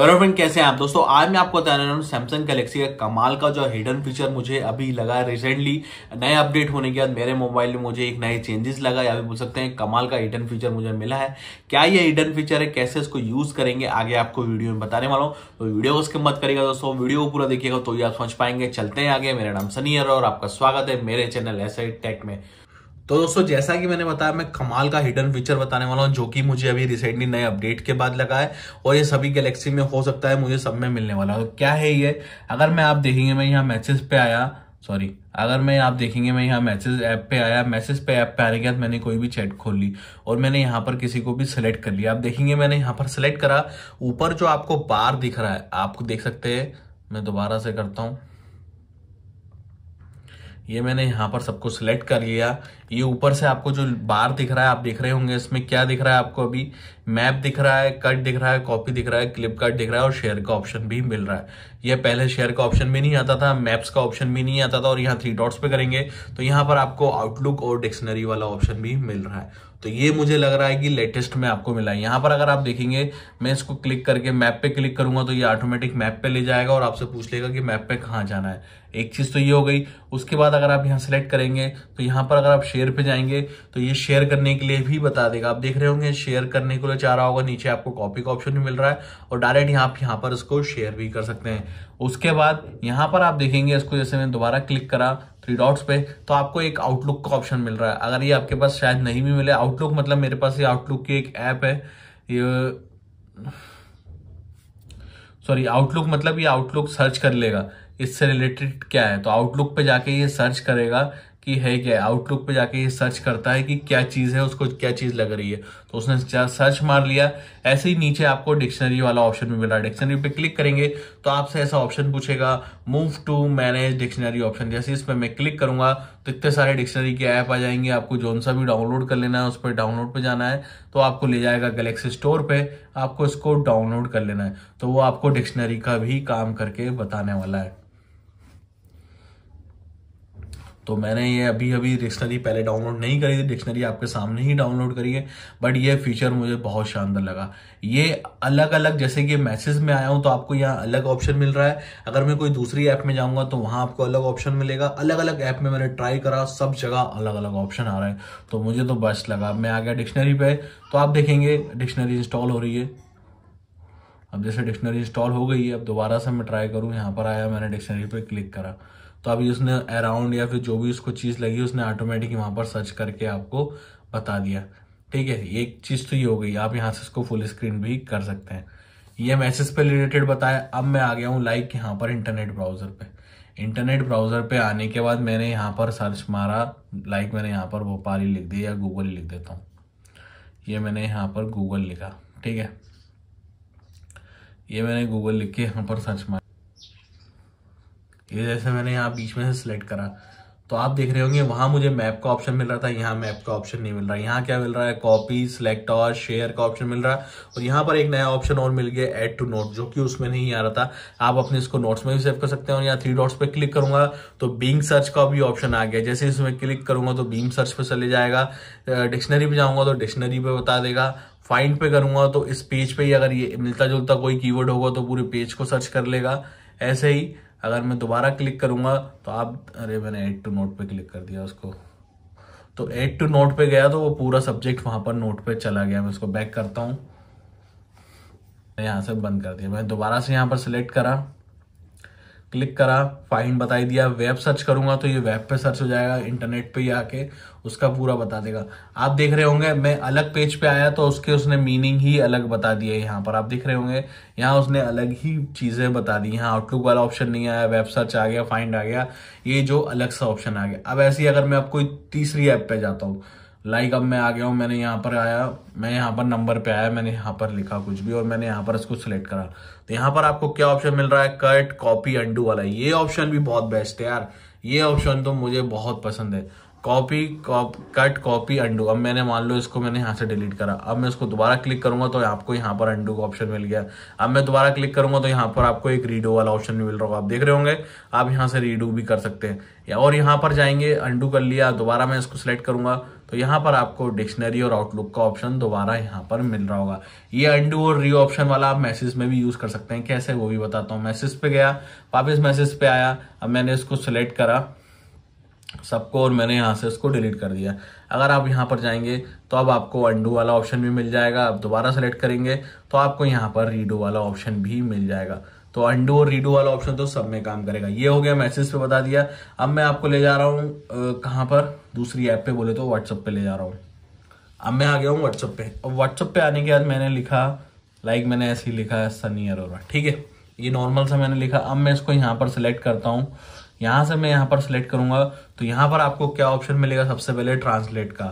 hello friend कैसे हैं आप दोस्तों आज मैं आपको बताने रहा हूँ सैमसंग गैलेक्सी का कमाल का जो हिडन फीचर मुझे अभी लगा रिसेंटली नए अपडेट होने के बाद मेरे मोबाइल में मुझे एक नए चेंजेस लगा या भी बोल सकते हैं कमाल का हिडन फीचर मुझे मिला है क्या ये हिडन फीचर है कैसे इसको यूज करेंगे आगे आपको वीडियो में बताने वाला हूँ तो वीडियो को मत करेगा दोस्तों वीडियो पूरा देखिएगा तो ये आप समझ पाएंगे चलते हैं आगे मेरा नाम सनी और आपका स्वागत है मेरे चैनल ऐसे टेक में तो दोस्तों जैसा कि मैंने बताया मैं कमाल का हिडन फीचर बताने वाला हूं जो कि मुझे अभी रिसेंटली नए अपडेट के बाद लगा है और ये सभी गैलेक्सी में हो सकता है मुझे सब में मिलने वाला है तो क्या है ये अगर मैं आप देखेंगे मैं यहाँ मैसेज पे आया सॉरी अगर मैं आप देखेंगे मैं यहाँ मैसेज ऐप पे आया मैसेज पे ऐप पे आने के बाद मैंने कोई भी चैट खोल ली और मैंने यहाँ पर किसी को भी सिलेक्ट कर लिया आप देखेंगे मैंने यहाँ पर सिलेक्ट करा ऊपर जो आपको बार दिख रहा है आपको देख सकते हैं मैं दोबारा से करता हूँ ये मैंने यहाँ पर सबको सिलेक्ट कर लिया ये ऊपर से आपको जो बार दिख रहा है आप देख रहे होंगे इसमें क्या दिख रहा है आपको अभी मैप दिख रहा है कट दिख रहा है कॉपी दिख रहा है क्लिप कट दिख रहा है और शेयर का ऑप्शन भी मिल रहा है यह पहले शेयर का ऑप्शन भी नहीं आता था मैप्स का ऑप्शन भी नहीं आता था और यहाँ थ्री डॉट्स पे करेंगे तो यहाँ पर आपको आउटलुक और डिक्शनरी वाला ऑप्शन भी मिल रहा है तो ये मुझे लग रहा है कि लेटेस्ट में आपको मिला है यहाँ पर अगर आप देखेंगे मैं इसको क्लिक करके मैप पे क्लिक करूंगा तो ये ऑटोमेटिक मैप पे ले जाएगा और आपसे पूछ लेगा कि मैप पे कहाँ जाना है एक चीज तो ये हो गई उसके बाद अगर आप यहाँ सेलेक्ट करेंगे तो यहाँ पर अगर आप शेयर शेयर पे जाएंगे तो ये शेयर करने के लिए भी बता देगा आप देख रहे होंगे शेयर करने के लिए चाह रहा होगा नीचे आपको कॉपी का ऑप्शन भी मिल रहा है और डायरेक्ट यहाँ यहाँ पर इसको शेयर भी कर सकते हैं उसके बाद यहाँ पर आप देखेंगे इसको जैसे मैंने दोबारा क्लिक करा थ्री डॉट्स पे तो आपको एक आउटलुक का ऑप्शन मिल रहा है अगर ये आपके पास शायद नहीं भी मिले आउटलुक मतलब मेरे पास ये आउटलुक की एक ऐप है ये सॉरी आउटलुक मतलब ये आउटलुक सर्च कर लेगा इससे रिलेटेड क्या है तो आउटलुक पे जाके ये सर्च करेगा कि है क्या आउटलुक पे जाके ये सर्च करता है कि क्या चीज़ है उसको क्या चीज़ लग रही है तो उसने सर्च मार लिया ऐसे ही नीचे आपको डिक्शनरी वाला ऑप्शन भी मिला डिक्शनरी पे क्लिक करेंगे तो आपसे ऐसा ऑप्शन पूछेगा move to manage dictionary option जैसे इस पर मैं क्लिक करूंगा तो इतने सारे डिक्शनरी के ऐप आ जाएंगे आपको जो सा भी डाउनलोड कर लेना है उस पर डाउनलोड पर जाना है तो आपको ले जाएगा गलेक्सी स्टोर पे आपको इसको डाउनलोड कर लेना है तो वो आपको डिक्शनरी का भी काम करके बताने वाला है तो मैंने ये अभी अभी डिक्शनरी पहले डाउनलोड नहीं करी थी डिक्शनरी आपके सामने ही डाउनलोड करी है बट ये फीचर मुझे बहुत शानदार लगा ये अलग अलग जैसे कि मैसेज में आया हूँ तो आपको यहाँ अलग ऑप्शन मिल रहा है अगर मैं कोई दूसरी ऐप में जाऊँगा तो वहाँ आपको अलग ऑप्शन मिलेगा अलग अलग ऐप में मैंने ट्राई करा सब जगह अलग अलग ऑप्शन आ रहा है तो मुझे तो बेस्ट लगा मैं आ गया डिक्शनरी पे तो आप देखेंगे डिक्शनरी इंस्टॉल हो रही है अब जैसे डिक्शनरी इंस्टॉल हो गई है अब दोबारा से मैं ट्राई करूँ यहाँ पर आया मैंने डिक्शनरी पर क्लिक करा तो अभी उसने अराउंड या फिर जो भी उसको चीज़ लगी उसने ऑटोमेटिक वहाँ पर सर्च करके आपको बता दिया ठीक है एक चीज़ तो ये हो गई आप यहाँ से इसको फुल स्क्रीन भी कर सकते हैं ये मैसेज पे रिलेटेड बताया अब मैं आ गया हूँ लाइक यहाँ पर इंटरनेट ब्राउज़र पे इंटरनेट ब्राउज़र पे आने के बाद मैंने यहाँ पर सर्च मारा लाइक मैंने यहाँ पर भोपाल लिख दिया या गूगल लिख देता हूँ ये मैंने यहाँ पर गूगल लिखा ठीक है ये मैंने गूगल लिख के यहाँ पर सर्च मारा ये जैसे मैंने यहाँ बीच में से सिलेक्ट करा तो आप देख रहे होंगे वहां मुझे मैप का ऑप्शन मिल रहा था यहाँ मैप का ऑप्शन नहीं मिल रहा यहाँ क्या मिल रहा है कॉपी सिलेक्ट और शेयर का ऑप्शन मिल रहा है और यहाँ पर एक नया ऑप्शन और मिल गया ऐड टू नोट जो कि उसमें नहीं आ रहा था आप अपने इसको नोट्स में भी सेव कर सकते हैं और यहाँ थ्री डॉट्स पर क्लिक करूंगा तो बींग सर्च का भी ऑप्शन आ गया जैसे इसमें क्लिक करूंगा तो बीम सर्च पर चले जाएगा डिक्शनरी पर जाऊंगा तो डिक्शनरी पर बता देगा फाइंड पे करूंगा तो इस पेज पे ही अगर ये मिलता जुलता कोई कीवर्ड होगा तो पूरे पेज को सर्च कर लेगा ऐसे ही अगर मैं दोबारा क्लिक करूँगा तो आप अरे मैंने एड टू नोट पे क्लिक कर दिया उसको तो एड टू नोट पे गया तो वो पूरा सब्जेक्ट वहाँ पर नोट पे चला गया मैं उसको बैक करता हूँ यहाँ से बंद कर दिया मैं दोबारा से यहाँ पर सिलेक्ट करा क्लिक करा फाइंड बताई दिया वेब सर्च करूंगा तो ये वेब पे सर्च हो जाएगा इंटरनेट पे ही आके उसका पूरा बता देगा आप देख रहे होंगे मैं अलग पेज पे आया तो उसके उसने मीनिंग ही अलग बता दिया है यहाँ पर आप देख रहे होंगे यहाँ उसने अलग ही चीज़ें बता दी यहाँ आउटलुक वाला ऑप्शन नहीं आया वेब सर्च आ गया फाइंड आ गया ये जो अलग सा ऑप्शन आ गया अब ऐसे ही अगर मैं आपको कोई तीसरी ऐप पे जाता हूँ लाइक अब मैं आ गया हूँ मैंने यहाँ पर आया मैं यहाँ पर नंबर पे आया मैंने यहाँ पर लिखा कुछ भी और मैंने यहाँ पर इसको सिलेक्ट करा तो यहाँ पर आपको क्या ऑप्शन मिल रहा है कट कॉपी अंडू वाला ये ऑप्शन भी बहुत बेस्ट है यार ये ऑप्शन तो मुझे बहुत पसंद है कॉपी कट कॉपी अंडू अब मैंने मान लो इसको मैंने यहाँ से डिलीट करा अब मैं इसको दोबारा क्लिक करूंगा तो आपको यहाँ पर अंडू का ऑप्शन मिल गया अब मैं दोबारा क्लिक करूंगा तो यहाँ पर आपको एक रीडो वाला ऑप्शन मिल रहा होगा आप देख रहे होंगे आप यहाँ से रीडो भी कर सकते हैं और यहाँ पर जाएंगे अंडू कर लिया दोबारा मैं इसको सिलेक्ट करूंगा तो यहाँ पर आपको डिक्शनरी और आउटलुक का ऑप्शन दोबारा यहाँ पर मिल रहा होगा ये अंडू और री ऑप्शन वाला आप मैसेज में भी यूज कर सकते हैं कैसे वो भी बताता हूँ मैसेज पे गया वापिस मैसेज पे आया अब मैंने इसको सिलेक्ट करा सबको और मैंने यहाँ से इसको डिलीट कर दिया अगर आप यहाँ पर जाएंगे तो अब आपको अंडू वाला ऑप्शन भी मिल जाएगा आप दोबारा सेलेक्ट करेंगे तो आपको यहाँ पर रीडो वाला ऑप्शन भी मिल जाएगा तो अंडू और रीडू वाला ऑप्शन तो सब में काम करेगा ये हो गया मैसेज पे बता दिया अब मैं आपको ले जा रहा हूँ कहाँ पर दूसरी ऐप पे बोले तो व्हाट्सअप पे ले जा रहा हूँ अब मैं आ गया हूँ व्हाट्सअप पे और व्हाट्सअप पे आने के बाद मैंने लिखा लाइक मैंने ऐसे ही लिखा है सनी अरोरा ठीक है ये नॉर्मल सा मैंने लिखा अब मैं इसको यहाँ पर सिलेक्ट करता हूँ यहाँ से मैं यहाँ पर सिलेक्ट करूंगा तो यहाँ पर आपको क्या ऑप्शन मिलेगा सबसे पहले ट्रांसलेट का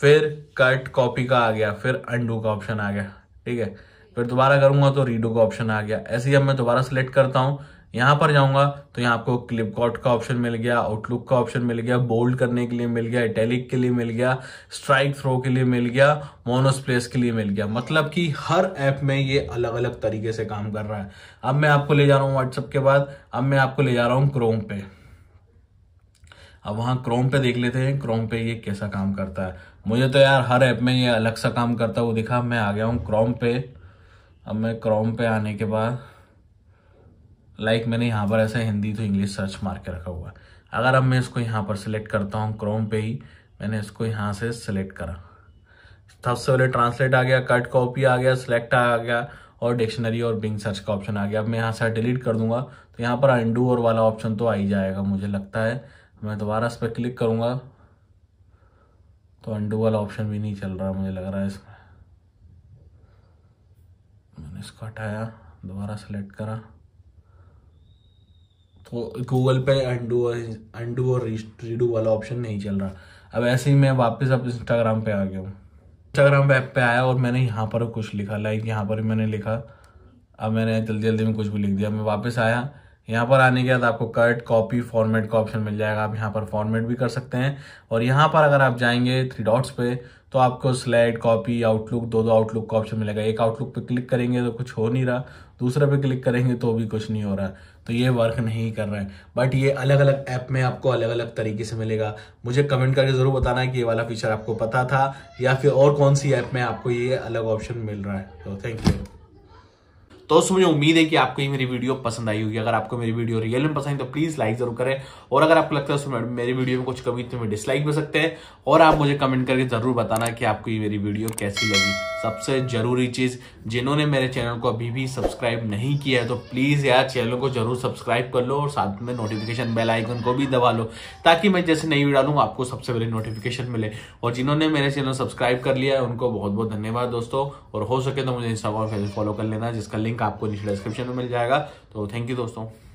फिर कट कॉपी का आ गया फिर अंडू का ऑप्शन आ गया ठीक है फिर दोबारा करूंगा तो रीडो का ऑप्शन आ गया ऐसे ही अब मैं दोबारा सेलेक्ट करता हूँ यहां पर जाऊंगा तो यहाँ आपको क्लिप का ऑप्शन मिल गया आउटलुक का ऑप्शन मिल गया बोल्ड करने के लिए मिल गया इटैलिक के लिए मिल गया स्ट्राइक थ्रो के लिए मिल गया प्लेस के लिए मिल गया मतलब कि हर ऐप में ये अलग अलग तरीके से काम कर रहा है अब मैं आपको ले जा रहा हूँ व्हाट्सएप के बाद अब मैं आपको ले जा रहा हूँ क्रोम पे अब वहां क्रोम पे देख लेते हैं क्रोम पे ये कैसा काम करता है मुझे तो यार हर ऐप में ये अलग सा काम करता हुआ दिखा मैं आ गया हूं क्रोम पे अब मैं क्रोम पे आने के बाद लाइक like मैंने यहाँ पर ऐसा हिंदी तो इंग्लिश सर्च मार के रखा हुआ है अगर अब मैं इसको यहाँ पर सिलेक्ट करता हूँ क्रोम पे ही मैंने इसको यहाँ से सिलेक्ट करा सबसे पहले ट्रांसलेट आ गया कट कॉपी आ गया सिलेक्ट आ गया और डिक्शनरी और बिंग सर्च का ऑप्शन आ गया अब मैं यहाँ से डिलीट कर दूंगा तो यहाँ पर अंडू और वाला ऑप्शन तो आ ही जाएगा मुझे लगता है मैं दोबारा इस पर क्लिक करूँगा तो अंडू वाला ऑप्शन भी नहीं चल रहा मुझे लग रहा है इसमें इसको हटाया दोबारा सेलेक्ट करा तो गूगल पे अंडू और अंडू और रीडू वाला ऑप्शन नहीं चल रहा अब ऐसे ही मैं वापस अब इंस्टाग्राम पे आ गया हूँ इंस्टाग्राम ऐप पे आया और मैंने यहाँ पर कुछ लिखा लाइक यहाँ पर मैंने लिखा अब मैंने जल्दी जल्दी में कुछ भी लिख दिया मैं वापस आया यहाँ पर आने के बाद आपको कट कॉपी फॉर्मेट का ऑप्शन मिल जाएगा आप यहाँ पर फॉर्मेट भी कर सकते हैं और यहाँ पर अगर आप जाएंगे थ्री डॉट्स पे तो आपको स्लाइड कॉपी आउटलुक दो दो आउटलुक का ऑप्शन मिलेगा एक आउटलुक पे क्लिक करेंगे तो कुछ हो नहीं रहा दूसरे पे क्लिक करेंगे तो भी कुछ नहीं हो रहा तो ये वर्क नहीं कर रहे हैं बट ये अलग अलग ऐप में आपको अलग अलग तरीके से मिलेगा मुझे कमेंट करके ज़रूर बताना है कि ये वाला फीचर आपको पता था या फिर और कौन सी ऐप में आपको ये अलग ऑप्शन मिल रहा है तो थैंक यू दोस्तों मुझे उम्मीद है कि आपको ये मेरी वीडियो पसंद आई होगी अगर आपको मेरी वीडियो रियल में पसंद तो प्लीज लाइक जरूर करें और अगर आपको लगता है मेरी वीडियो में कुछ कमी तो मैं डिसलाइक भी सकते हैं और आप मुझे कमेंट करके जरूर बताना कि आपको ये मेरी वीडियो कैसी लगी सबसे ज़रूरी चीज़ जिन्होंने मेरे चैनल को अभी भी सब्सक्राइब नहीं किया है तो प्लीज़ यार चैनल को जरूर सब्सक्राइब कर लो और साथ में नोटिफिकेशन बेल आइकन को भी दबा लो ताकि मैं जैसे नई वीडियो डालू आपको सबसे पहले नोटिफिकेशन मिले और जिन्होंने मेरे चैनल सब्सक्राइब कर लिया है उनको बहुत बहुत धन्यवाद दोस्तों और हो सके तो मुझे इंस्टाग्राम फॉलो कर लेना जिसका लिंक आपको नीचे डिस्क्रिप्शन में मिल जाएगा तो थैंक यू दोस्तों